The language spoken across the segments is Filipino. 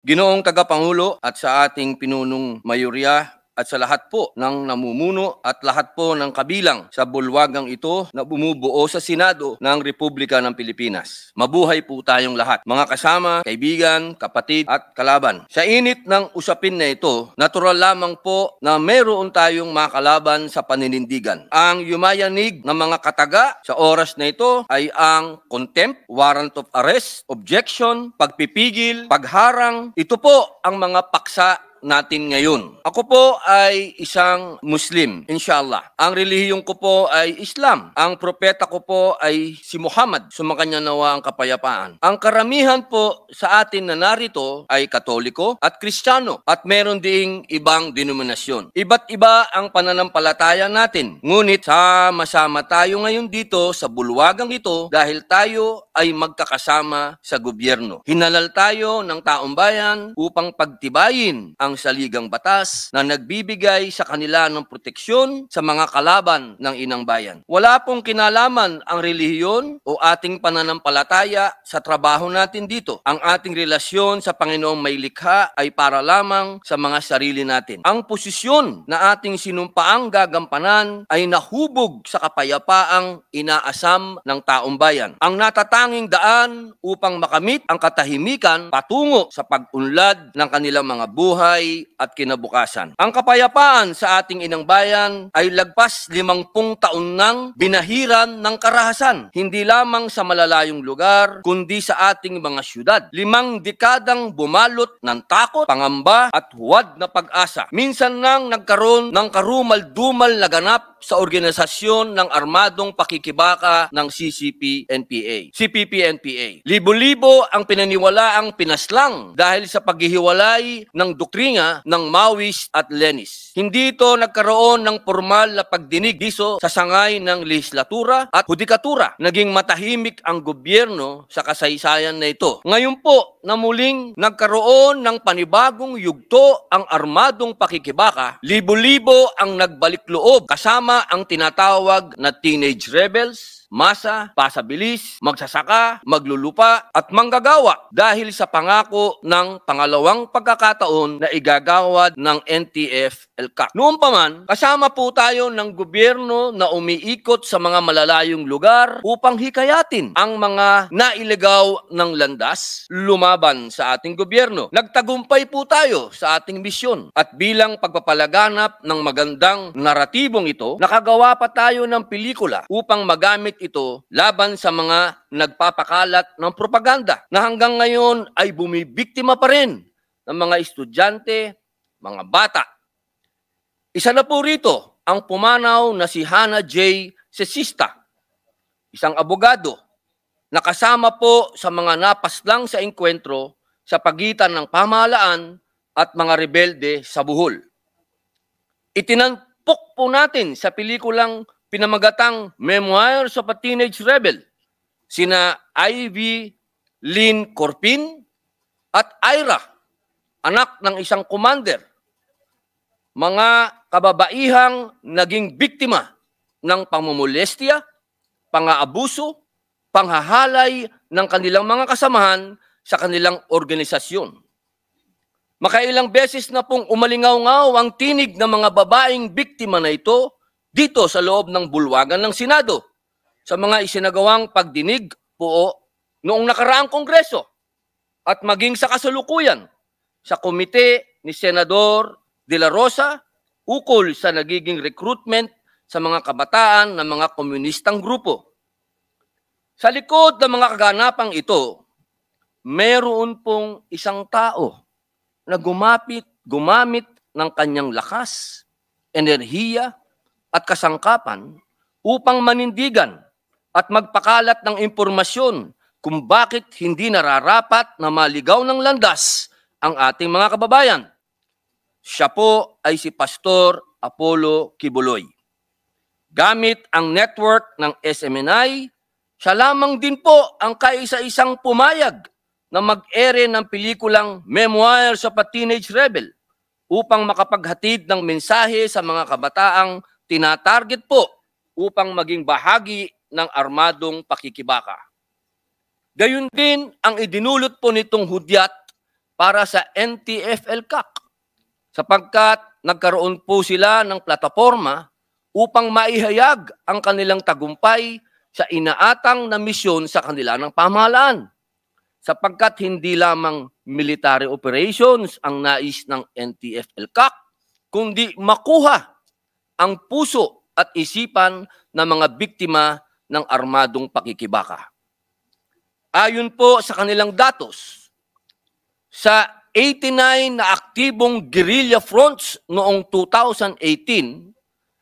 Ginoong tagapangulo at sa ating pinunong mayorya at sa lahat po ng namumuno at lahat po ng kabilang sa bulwagang ito na bumubuo sa Senado ng Republika ng Pilipinas. Mabuhay po tayong lahat, mga kasama, kaibigan, kapatid at kalaban. Sa init ng usapin na ito, natural lamang po na meron tayong makalaban sa paninindigan. Ang yumayanig ng mga kataga sa oras na ito ay ang contempt, warrant of arrest, objection, pagpipigil, pagharang. Ito po ang mga paksa natin ngayon. Ako po ay isang Muslim, inshallah. Ang relihiyon ko po ay Islam. Ang propeta ko po ay si Muhammad, sumakanya nawa ang kapayapaan. Ang karamihan po sa atin na narito ay Katoliko at Kristiyano at meron ding ibang denominasyon. Iba't iba ang pananampalataya natin. Ngunit sama-sama tayo ngayon dito sa bulwagang ito dahil tayo ay magkakasama sa gobyerno. Hinalal tayo ng taong bayan upang pagtibayin ang ang saligang batas na nagbibigay sa kanila ng proteksyon sa mga kalaban ng inang bayan. Wala pong kinalaman ang relihiyon o ating pananampalataya sa trabaho natin dito. Ang ating relasyon sa Panginoong may likha ay para lamang sa mga sarili natin. Ang posisyon na ating sinumpaang gagampanan ay nahubog sa kapayapaang inaasam ng taong bayan. Ang natatanging daan upang makamit ang katahimikan patungo sa pag-unlad ng kanilang mga buhay buhay at kinabukasan. Ang kapayapaan sa ating inang bayan ay lagpas limangpung taon nang binahiran ng karahasan, hindi lamang sa malalayong lugar, kundi sa ating mga syudad. Limang dekadang bumalot ng takot, pangamba at huwad na pag-asa. Minsan nang nagkaroon ng karumal-dumal na ganap sa organisasyon ng armadong pakikibaka ng CCP-NPA. CPP-NPA. Libo-libo ang pinaniwalaang pinaslang dahil sa paghihiwalay ng doktrina ng Maoist at Lenis. Hindi ito nagkaroon ng formal na pagdinig diso sa sangay ng legislatura at hudikatura. Naging matahimik ang gobyerno sa kasaysayan na ito. Ngayon po, na muling nagkaroon ng panibagong yugto ang armadong pakikibaka, libo-libo ang nagbalik loob kasama Tama ang tinatawag na teenage rebels, masa, pasabilis, magsasaka, maglulupa at manggagawa dahil sa pangako ng pangalawang pagkakataon na igagawad ng NTF Elkak. Noon pa man, kasama po tayo ng gobyerno na umiikot sa mga malalayong lugar upang hikayatin ang mga nailigaw ng landas lumaban sa ating gobyerno. Nagtagumpay po tayo sa ating misyon at bilang pagpapalaganap ng magandang naratibong ito, nakagawa pa tayo ng pelikula upang magamit ito laban sa mga nagpapakalat ng propaganda na hanggang ngayon ay bumibiktima pa rin ng mga estudyante, mga bata isa na po rito ang pumanaw na si Hannah J. Sesista, isang abogado na kasama po sa mga napaslang sa engkwentro sa pagitan ng pamahalaan at mga rebelde sa Buhol. Itinampok po natin sa pelikulang pinamagatang Memoirs of a Teenage Rebel sina Ivy Lynn Corpin at Ira, anak ng isang commander. Mga kababaihang naging biktima ng pangmumulestya, pangaabuso, panghahalay ng kanilang mga kasamahan sa kanilang organisasyon. Makailang beses na pong umalingaw-ngaw ang tinig ng mga babaeng biktima na ito dito sa loob ng bulwagan ng Senado sa mga isinagawang pagdinig po noong nakaraang Kongreso at maging sa kasalukuyan sa komite ni Senador De La Rosa ukol sa nagiging recruitment sa mga kabataan ng mga komunistang grupo. Sa likod ng mga kaganapang ito, meron pong isang tao na gumapit, gumamit ng kanyang lakas, enerhiya at kasangkapan upang manindigan at magpakalat ng impormasyon kung bakit hindi nararapat na maligaw ng landas ang ating mga kababayan. Siya po ay si Pastor Apollo Kibuloy. Gamit ang network ng SMNI, siya lamang din po ang kaisa-isang pumayag na mag-ere ng pelikulang Memoirs of a Teenage Rebel upang makapaghatid ng mensahe sa mga kabataang tinatarget po upang maging bahagi ng armadong pakikibaka. Gayun din ang idinulot po nitong hudyat para sa NTFL CAC sapagkat nagkaroon po sila ng plataforma upang maihayag ang kanilang tagumpay sa inaatang na misyon sa kanila ng pamahalaan. Sapagkat hindi lamang military operations ang nais ng NTF-ELCAC, kundi makuha ang puso at isipan ng mga biktima ng armadong pakikibaka. Ayon po sa kanilang datos, sa 89 na aktibong guerrilla fronts noong 2018,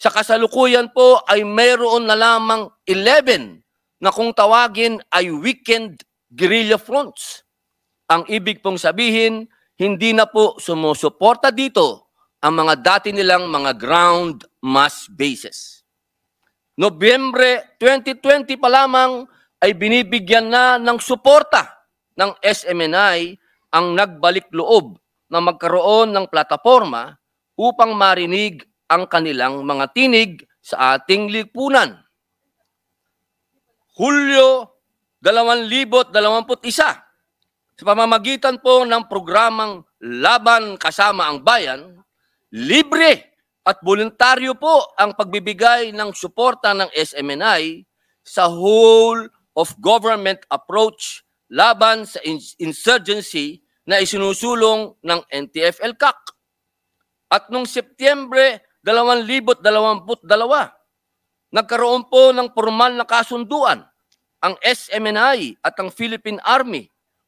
sa kasalukuyan po ay mayroon na lamang 11 na kung tawagin ay weekend guerrilla fronts. Ang ibig pong sabihin, hindi na po sumusuporta dito ang mga dati nilang mga ground mass bases. Nobyembre 2020 pa lamang ay binibigyan na ng suporta ng SMNI ang nagbalik loob na magkaroon ng plataforma upang marinig ang kanilang mga tinig sa ating lipunan. Hulyo 2021 sa pamamagitan po ng programang Laban Kasama ang Bayan, libre at voluntaryo po ang pagbibigay ng suporta ng SMNI sa whole of government approach laban sa insurgency na isinusulong ng NTFL-CAC. At noong Setyembre 2022, nagkaroon po ng formal na kasunduan ang SMNI at ang Philippine Army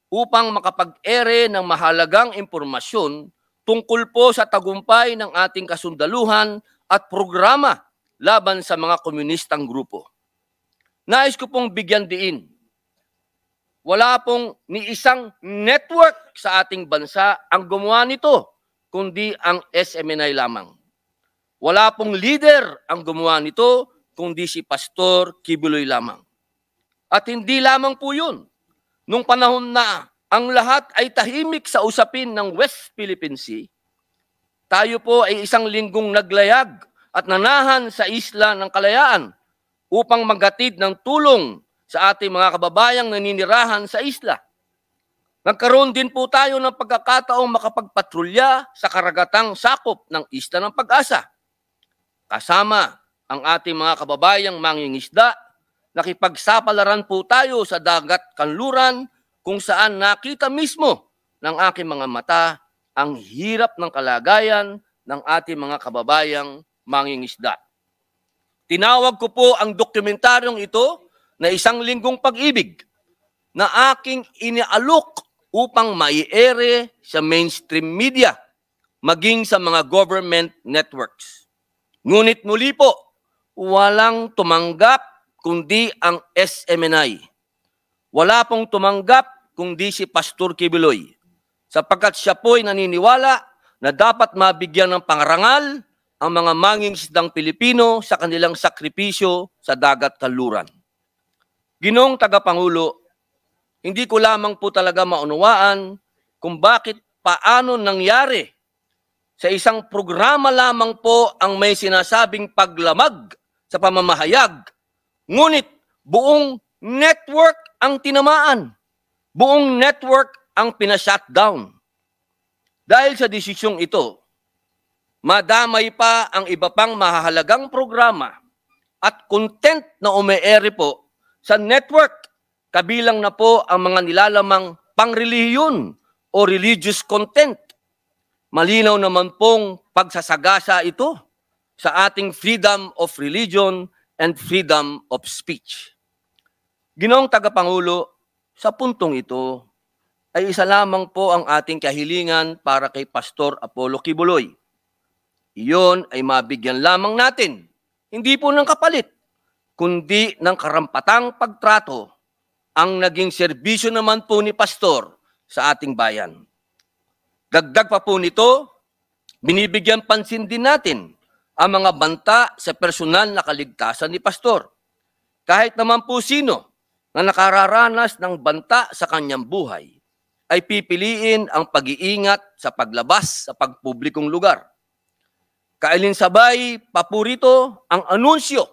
upang makapag-ere ng mahalagang impormasyon tungkol po sa tagumpay ng ating kasundaluhan at programa laban sa mga komunistang grupo. Nais ko pong bigyan diin wala pong ni isang network sa ating bansa ang gumawa nito, kundi ang SMNI lamang. Wala pong leader ang gumawa nito, kundi si Pastor Kibuloy lamang. At hindi lamang po yun. Nung panahon na ang lahat ay tahimik sa usapin ng West Philippine Sea, tayo po ay isang linggong naglayag at nanahan sa isla ng kalayaan upang magatid ng tulong sa ating mga kababayang naninirahan sa isla. Nagkaroon din po tayo ng pagkakataong makapagpatrolya sa karagatang sakop ng isla ng pag-asa. Kasama ang ating mga kababayang mangingisda, nakipagsapalaran po tayo sa dagat kanluran kung saan nakita mismo ng aking mga mata ang hirap ng kalagayan ng ating mga kababayang mangingisda. Tinawag ko po ang dokumentaryong ito na isang linggong pag-ibig na aking inialok upang maiere sa mainstream media maging sa mga government networks. Ngunit muli po, walang tumanggap kundi ang SMNI. Wala pong tumanggap kundi si Pastor Kibiloy sapagkat siya po'y naniniwala na dapat mabigyan ng pangarangal ang mga manging Pilipino sa kanilang sakripisyo sa dagat kaluran. Ginong tagapangulo, hindi ko lamang po talaga maunawaan kung bakit paano nangyari sa isang programa lamang po ang may sinasabing paglamag sa pamamahayag. Ngunit buong network ang tinamaan. Buong network ang pinashutdown. Dahil sa desisyong ito, madamay pa ang iba pang mahalagang programa at content na umeere po sa network, kabilang na po ang mga nilalamang pangrelihiyon o religious content. Malinaw naman pong pagsasagasa ito sa ating freedom of religion and freedom of speech. Ginong tagapangulo, sa puntong ito ay isa lamang po ang ating kahilingan para kay Pastor Apollo Kibuloy. Iyon ay mabigyan lamang natin, hindi po nang kapalit kundi ng karampatang pagtrato ang naging serbisyo naman po ni Pastor sa ating bayan. Dagdag pa po nito, binibigyan pansin din natin ang mga banta sa personal na kaligtasan ni Pastor. Kahit naman po sino na nakararanas ng banta sa kanyang buhay, ay pipiliin ang pag-iingat sa paglabas sa pagpublikong lugar. Kailan sabay papurito ang anunsyo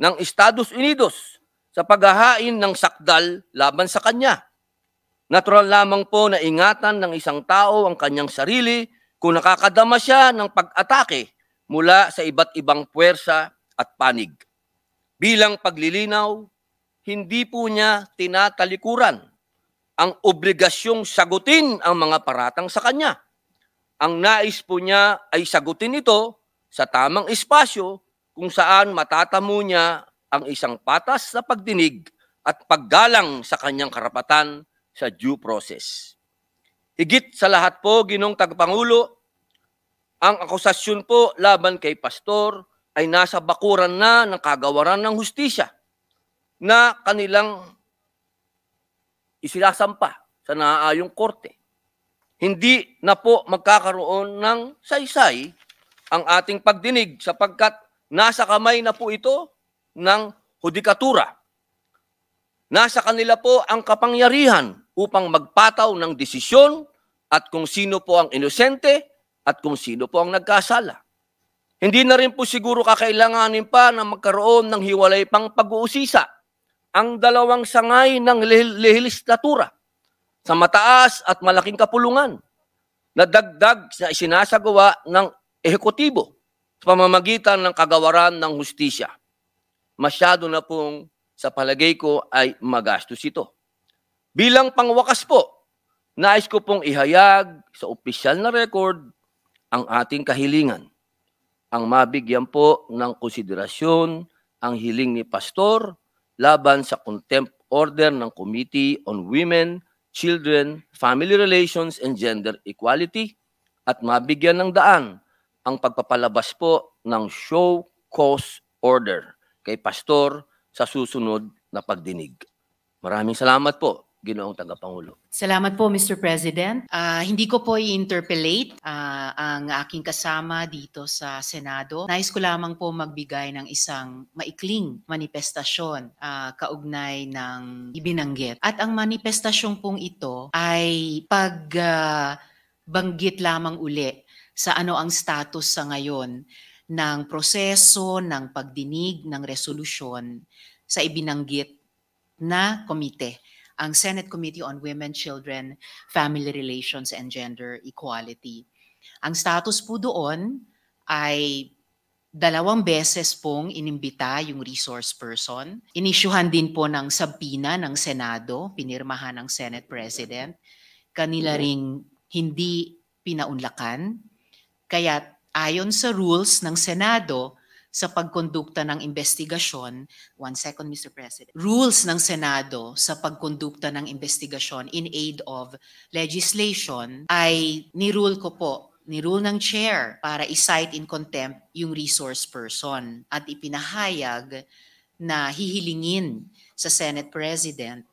ng Estados Unidos sa paghahain ng sakdal laban sa kanya. Natural lamang po na ingatan ng isang tao ang kanyang sarili kung nakakadama siya ng pag-atake mula sa iba't ibang puwersa at panig. Bilang paglilinaw, hindi po niya tinatalikuran ang obligasyong sagutin ang mga paratang sa kanya. Ang nais po niya ay sagutin ito sa tamang espasyo kung saan matatamo niya ang isang patas na pagdinig at paggalang sa kanyang karapatan sa due process. Higit sa lahat po, Ginong Tagpangulo, ang akusasyon po laban kay Pastor ay nasa bakuran na ng kagawaran ng hustisya na kanilang isilasampa sa naaayong korte. Hindi na po magkakaroon ng saysay ang ating pagdinig sapagkat Nasa kamay na po ito ng hudikatura. Nasa kanila po ang kapangyarihan upang magpataw ng desisyon at kung sino po ang inosente at kung sino po ang nagkasala. Hindi na rin po siguro kakailanganin pa na magkaroon ng hiwalay pang pag-uusisa ang dalawang sangay ng lehislatura sa mataas at malaking kapulungan na dagdag sa isinasagawa ng ehekutibo pamamagitan ng kagawaran ng hustisya. Masyado na pong sa palagay ko ay magastos ito. Bilang pangwakas po, nais ko pong ihayag sa opisyal na record ang ating kahilingan. Ang mabigyan po ng konsiderasyon ang hiling ni Pastor laban sa contempt order ng Committee on Women, Children, Family Relations and Gender Equality at mabigyan ng daan ang pagpapalabas po ng show cause order kay pastor sa susunod na pagdinig. Maraming salamat po, Ginoong Tagapangulo. Salamat po, Mr. President. Uh, hindi ko po i-interpellate uh, ah, ang aking kasama dito sa Senado. Nais ko lamang po magbigay ng isang maikling manifestasyon uh, kaugnay ng ibinanggit. At ang manifestasyon pong ito ay pag... Uh, banggit lamang uli sa ano ang status sa ngayon ng proseso ng pagdinig ng resolusyon sa ibinanggit na komite, ang Senate Committee on Women, Children, Family Relations and Gender Equality. Ang status po doon ay dalawang beses pong inimbita yung resource person. Inisyuhan din po ng sabpina ng Senado, pinirmahan ng Senate President. Kanila ring hindi pinaunlakan kaya ayon sa rules ng Senado sa pagkondukta ng investigasyon, one second Mr. President, rules ng Senado sa pagkondukta ng investigasyon in aid of legislation ay nirule ko po ni rule ng chair para i-cite in contempt yung resource person at ipinahayag na hihilingin sa Senate President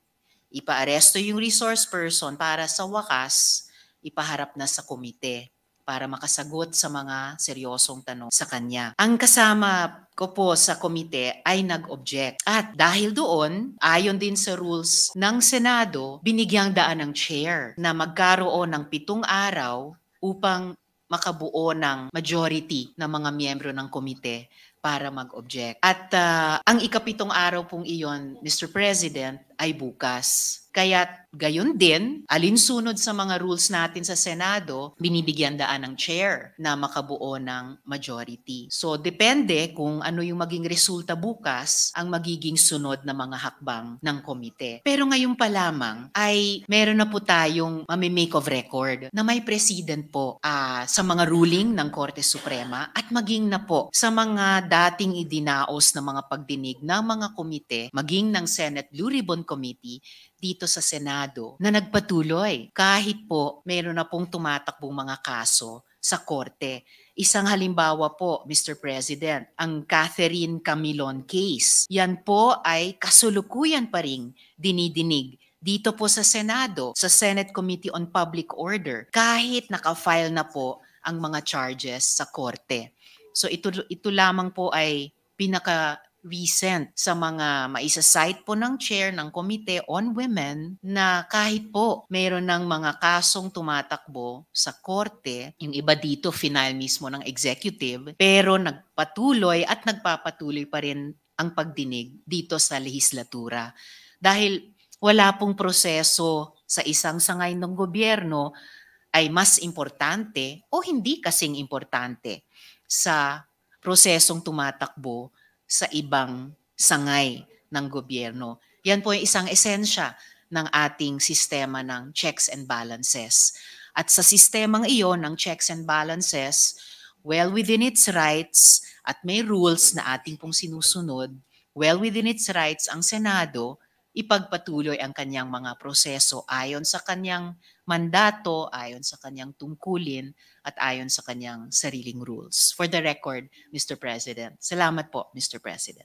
ipaaresto yung resource person para sa wakas ipaharap na sa komite para makasagot sa mga seryosong tanong sa kanya. Ang kasama ko po sa komite ay nag-object. At dahil doon, ayon din sa rules ng Senado, binigyang daan ng chair na magkaroon ng pitong araw upang makabuo ng majority ng mga miyembro ng komite para mag-object. At uh, ang ikapitong araw pong iyon, Mr. President, ay bukas. Kaya gayon din, alinsunod sa mga rules natin sa Senado, binibigyan daan ng chair na makabuo ng majority. So depende kung ano yung maging resulta bukas ang magiging sunod na mga hakbang ng komite. Pero ngayon pa lamang ay meron na po tayong mamimake of record na may president po uh, sa mga ruling ng Korte Suprema at maging na po sa mga dating idinaos na mga pagdinig ng mga komite, maging ng Senate Blue Ribbon Committee dito sa Senado na nagpatuloy kahit po mayroon na pong tumatakbong mga kaso sa korte. Isang halimbawa po, Mr. President, ang Catherine Camilon case. Yan po ay kasulukuyan pa rin dinidinig dito po sa Senado, sa Senate Committee on Public Order, kahit nakafile na po ang mga charges sa korte. So ito, ito lamang po ay pinaka recent sa mga maisasite po ng chair ng Committee on Women na kahit po mayroon ng mga kasong tumatakbo sa korte, yung iba dito final mismo ng executive, pero nagpatuloy at nagpapatuloy pa rin ang pagdinig dito sa lehislatura. Dahil wala pong proseso sa isang sangay ng gobyerno ay mas importante o hindi kasing importante sa prosesong tumatakbo sa ibang sangay ng gobyerno. Yan po yung isang esensya ng ating sistema ng checks and balances. At sa sistemang iyon ng checks and balances, well within its rights at may rules na ating pong sinusunod, well within its rights ang Senado ipagpatuloy ang kanyang mga proseso ayon sa kanyang mandato, ayon sa kanyang tungkulin, at ayon sa kanyang sariling rules. For the record, Mr. President. Salamat po, Mr. President.